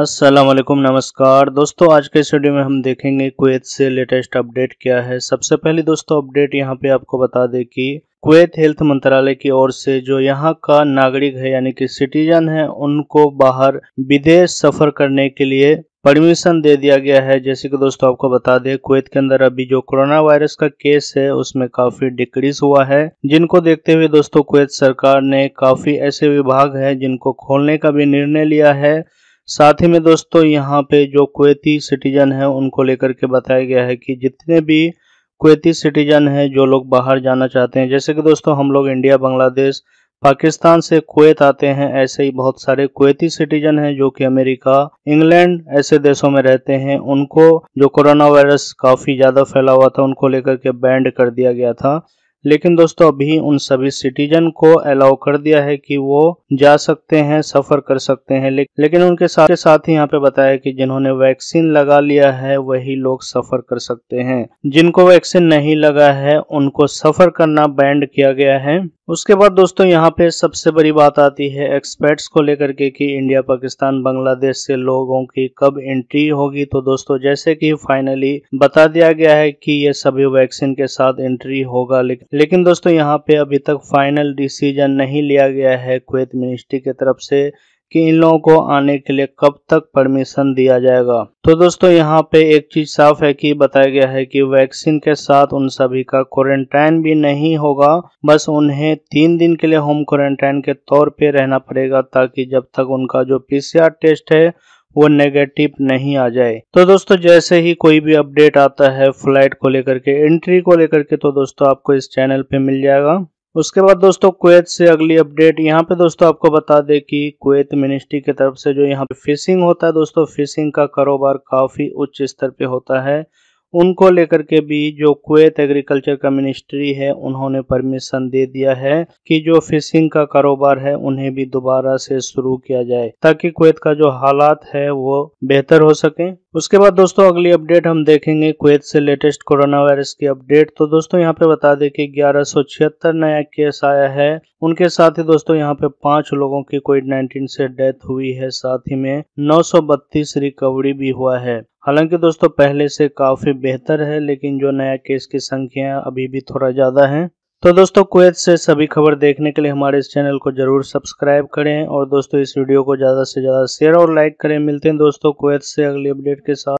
असलम नमस्कार दोस्तों आज के इस में हम देखेंगे कुवैत से लेटेस्ट अपडेट क्या है सबसे पहले दोस्तों अपडेट यहां पे आपको बता दें कि कुवैत हेल्थ मंत्रालय की ओर से जो यहां का नागरिक है यानी कि सिटीजन है उनको बाहर विदेश सफर करने के लिए परमिशन दे दिया गया है जैसे कि दोस्तों आपको बता दें कुवैत के अंदर अभी जो कोरोना वायरस का केस है उसमें काफी डिक्रीज हुआ है जिनको देखते हुए दोस्तों कुवैत सरकार ने काफी ऐसे विभाग है जिनको खोलने का भी निर्णय लिया है साथ ही में दोस्तों यहाँ पे जो कुवैती सिटीजन है उनको लेकर के बताया गया है कि जितने भी कुवैती सिटीजन है जो लोग बाहर जाना चाहते हैं जैसे कि दोस्तों हम लोग इंडिया बांग्लादेश पाकिस्तान से कुवैत आते हैं ऐसे ही बहुत सारे कुवैती सिटीजन हैं जो कि अमेरिका इंग्लैंड ऐसे देशों में रहते हैं उनको जो कोरोना वायरस काफ़ी ज़्यादा फैला हुआ था उनको लेकर के बैंड कर दिया गया था लेकिन दोस्तों अभी उन सभी सिटीजन को अलाउ कर दिया है कि वो जा सकते हैं सफर कर सकते हैं लेकिन उनके साथ के साथ ही यहाँ पे बताया कि जिन्होंने वैक्सीन लगा लिया है वही लोग सफर कर सकते हैं जिनको वैक्सीन नहीं लगा है उनको सफर करना बैंड किया गया है उसके बाद दोस्तों यहाँ पे सबसे बड़ी बात आती है एक्सपर्ट्स को लेकर के कि इंडिया पाकिस्तान बांग्लादेश से लोगों की कब एंट्री होगी तो दोस्तों जैसे कि फाइनली बता दिया गया है कि ये सभी वैक्सीन के साथ एंट्री होगा लेकिन दोस्तों यहाँ पे अभी तक फाइनल डिसीजन नहीं लिया गया है कुवैत मिनिस्ट्री की तरफ से कि इन लोगों को आने के लिए कब तक परमिशन दिया जाएगा तो दोस्तों यहाँ पे एक चीज साफ है कि बताया गया है कि वैक्सीन के साथ उन सभी का क्वारंटाइन भी नहीं होगा बस उन्हें तीन दिन के लिए होम क्वारंटाइन के तौर पे रहना पड़ेगा ताकि जब तक उनका जो पीसीआर टेस्ट है वो नेगेटिव नहीं आ जाए तो दोस्तों जैसे ही कोई भी अपडेट आता है फ्लाइट को लेकर के एंट्री को लेकर के तो दोस्तों आपको इस चैनल पे मिल जाएगा उसके बाद दोस्तों कुवैत से अगली अपडेट यहाँ पे दोस्तों आपको बता दें कि कुवैत मिनिस्ट्री की तरफ से जो यहाँ पे फिशिंग होता है दोस्तों फिशिंग का कारोबार काफी उच्च स्तर पे होता है उनको लेकर के भी जो कुवैत एग्रीकल्चर का मिनिस्ट्री है उन्होंने परमिशन दे दिया है कि जो फिशिंग का कारोबार है उन्हें भी दोबारा से शुरू किया जाए ताकि कुवैत का जो हालात है वो बेहतर हो सके उसके बाद दोस्तों अगली अपडेट हम देखेंगे कुवैत से लेटेस्ट कोरोना वायरस की अपडेट तो दोस्तों यहाँ पे बता दें कि ग्यारह नया केस आया है उनके साथ ही दोस्तों यहाँ पे पांच लोगों की कोविड 19 से डेथ हुई है साथ ही में 932 रिकवरी भी हुआ है हालांकि दोस्तों पहले से काफ़ी बेहतर है लेकिन जो नया केस की संख्या अभी भी थोड़ा ज़्यादा है तो दोस्तों कुवैत से सभी खबर देखने के लिए हमारे इस चैनल को ज़रूर सब्सक्राइब करें और दोस्तों इस वीडियो को ज़्यादा से ज़्यादा शेयर और लाइक करें मिलते हैं दोस्तों कुवैत से अगली अपडेट के साथ